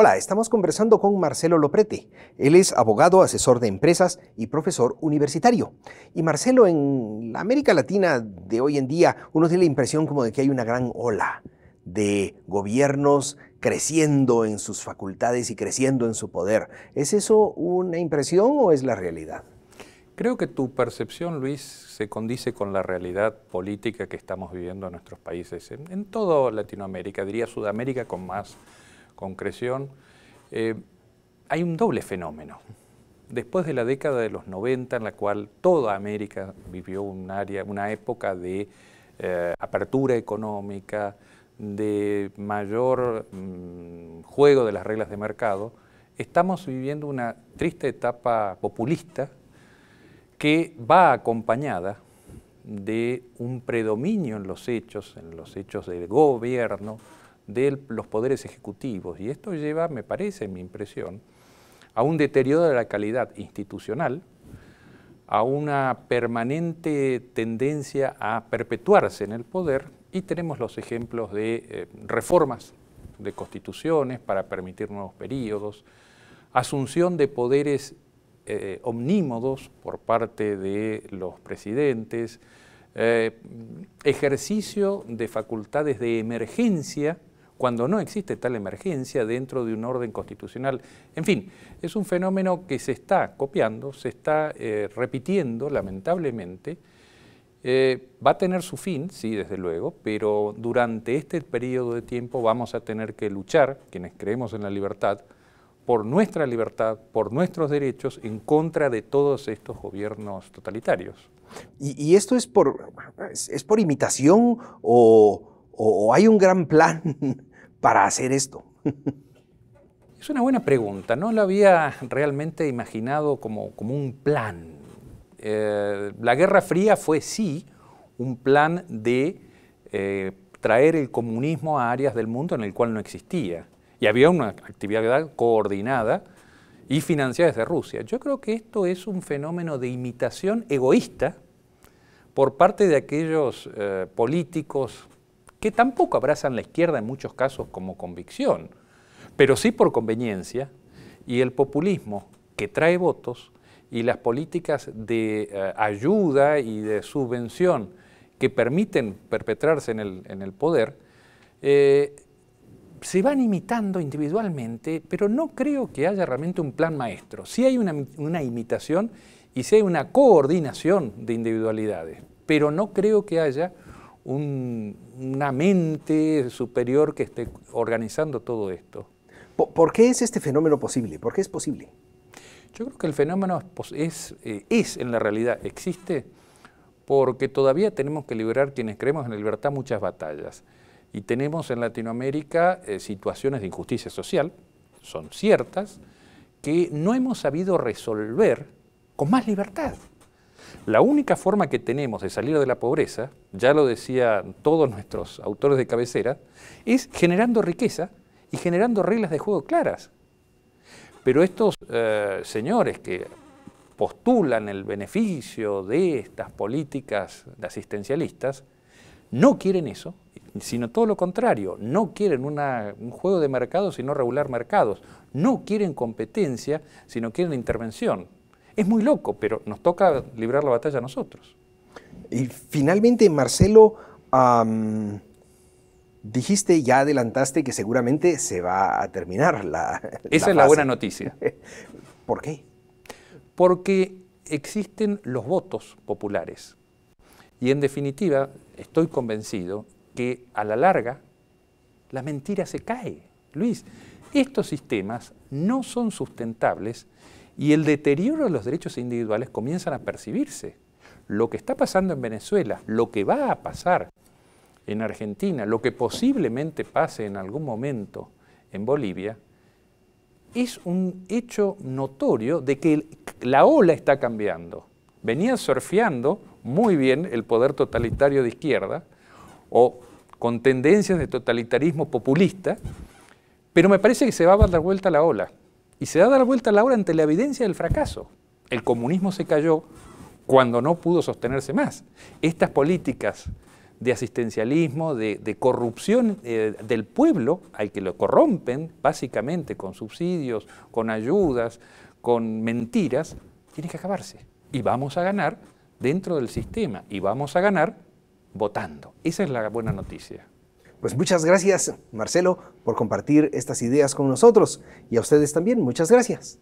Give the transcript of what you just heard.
Hola, estamos conversando con Marcelo Loprete. Él es abogado, asesor de empresas y profesor universitario. Y Marcelo, en la América Latina de hoy en día, uno tiene la impresión como de que hay una gran ola de gobiernos creciendo en sus facultades y creciendo en su poder. ¿Es eso una impresión o es la realidad? Creo que tu percepción, Luis, se condice con la realidad política que estamos viviendo en nuestros países, en, en toda Latinoamérica, diría Sudamérica con más concreción, eh, hay un doble fenómeno. Después de la década de los 90, en la cual toda América vivió una época de eh, apertura económica, de mayor mm, juego de las reglas de mercado, estamos viviendo una triste etapa populista que va acompañada de un predominio en los hechos, en los hechos del gobierno, de los poderes ejecutivos. Y esto lleva, me parece, mi impresión, a un deterioro de la calidad institucional, a una permanente tendencia a perpetuarse en el poder y tenemos los ejemplos de eh, reformas de constituciones para permitir nuevos periodos, asunción de poderes eh, omnímodos por parte de los presidentes, eh, ejercicio de facultades de emergencia cuando no existe tal emergencia dentro de un orden constitucional. En fin, es un fenómeno que se está copiando, se está eh, repitiendo lamentablemente. Eh, va a tener su fin, sí, desde luego, pero durante este periodo de tiempo vamos a tener que luchar, quienes creemos en la libertad, por nuestra libertad, por nuestros derechos, en contra de todos estos gobiernos totalitarios. ¿Y, esto es por, imitación o hay un gran plan para hacer esto? Es una buena pregunta, no lo había realmente imaginado como, como un plan. Eh, la Guerra Fría fue sí un plan de eh, traer el comunismo a áreas del mundo en el cual no existía. Y había una actividad coordinada y financiada desde Rusia. Yo creo que esto es un fenómeno de imitación egoísta por parte de aquellos eh, políticos que tampoco abrazan la izquierda en muchos casos como convicción, pero sí por conveniencia, y el populismo que trae votos y las políticas de eh, ayuda y de subvención que permiten perpetrarse en el, poder, eh, se van imitando individualmente, pero no creo que haya realmente un plan maestro. Sí hay una, una imitación y sí hay una coordinación de individualidades, pero no creo que haya una mente superior que esté organizando todo esto. ¿Por qué es este fenómeno posible? ¿Por qué es posible? Yo creo que el fenómeno es, eh, es, en la realidad, existe porque todavía tenemos que liberar quienes creemos en la libertad muchas batallas. Y tenemos en Latinoamérica eh, situaciones de injusticia social, son ciertas, que no hemos sabido resolver con más libertad. La única forma que tenemos de salir de la pobreza, ya lo decían todos nuestros autores de cabecera, es generando riqueza y generando reglas de juego claras. Pero estos eh, señores que postulan el beneficio de estas políticas asistencialistas, no quieren eso, sino todo lo contrario, no quieren un juego de mercado, sino regular mercados, no quieren competencia, sino quieren intervención. Es muy loco, pero nos toca librar la batalla a nosotros. Y finalmente, Marcelo, dijiste, ya adelantaste que seguramente se va a terminar la... Esa es la buena noticia. ¿Por qué? Porque existen los votos populares. Y en definitiva, estoy convencido que a la larga la mentira se cae. Luis, estos sistemas no son sustentables y el deterioro de los derechos individuales comienzan a percibirse. Lo que está pasando en Venezuela, lo que va a pasar en Argentina, lo que posiblemente pase en algún momento en Bolivia, es un hecho notorio de que la ola está cambiando. Venía surfeando muy bien el poder totalitario de izquierda o con tendencias de totalitarismo populista, pero me parece que se va a dar vuelta la ola. Y se da la vuelta a la hora ante la evidencia del fracaso. El comunismo se cayó cuando no pudo sostenerse más. Estas políticas de asistencialismo, de, corrupción eh, del pueblo, al que lo corrompen básicamente con subsidios, con ayudas, con mentiras, tiene que acabarse. Y vamos a ganar dentro del sistema y vamos a ganar votando. Esa es la buena noticia. Pues muchas gracias, Marcelo, por compartir estas ideas con nosotros y a ustedes también, muchas gracias.